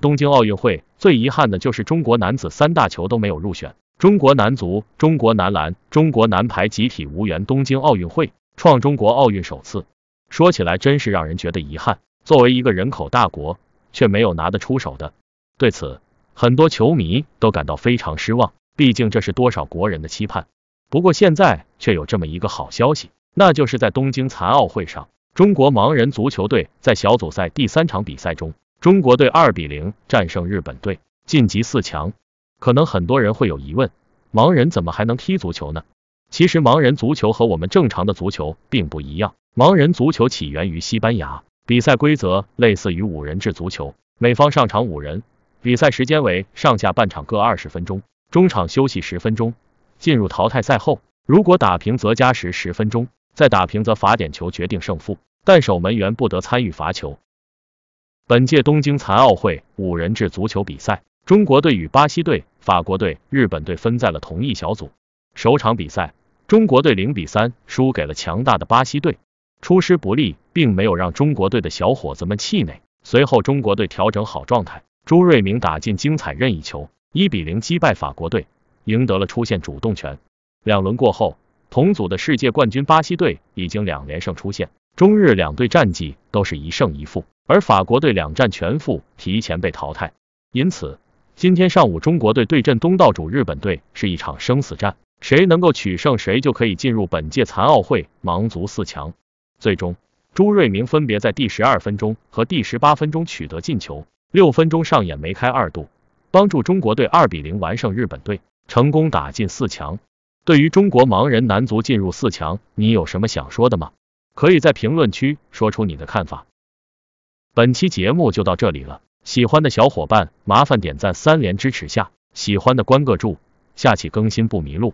东京奥运会最遗憾的就是中国男子三大球都没有入选，中国男足、中国男篮、中国男排集体无缘东京奥运会，创中国奥运首次。说起来真是让人觉得遗憾，作为一个人口大国，却没有拿得出手的。对此，很多球迷都感到非常失望，毕竟这是多少国人的期盼。不过现在却有这么一个好消息，那就是在东京残奥会上，中国盲人足球队在小组赛第三场比赛中。中国队二比零战胜日本队，晋级四强。可能很多人会有疑问，盲人怎么还能踢足球呢？其实，盲人足球和我们正常的足球并不一样。盲人足球起源于西班牙，比赛规则类似于五人制足球，每方上场五人，比赛时间为上下半场各二十分钟，中场休息十分钟。进入淘汰赛后，如果打平则加时十分钟，再打平则罚点球决定胜负，但守门员不得参与罚球。本届东京残奥会五人制足球比赛，中国队与巴西队、法国队、日本队分在了同一小组。首场比赛，中国队零比三输给了强大的巴西队，出师不利，并没有让中国队的小伙子们气馁。随后，中国队调整好状态，朱瑞明打进精彩任意球，一比零击败法国队，赢得了出线主动权。两轮过后，同组的世界冠军巴西队已经两连胜出线，中日两队战绩都是一胜一负。而法国队两战全负，提前被淘汰。因此，今天上午中国队对阵东道主日本队是一场生死战，谁能够取胜，谁就可以进入本届残奥会盲足四强。最终，朱瑞明分别在第十二分钟和第十八分钟取得进球，六分钟上演梅开二度，帮助中国队二比零完胜日本队，成功打进四强。对于中国盲人男足进入四强，你有什么想说的吗？可以在评论区说出你的看法。本期节目就到这里了，喜欢的小伙伴麻烦点赞三连支持下，喜欢的关个注，下期更新不迷路。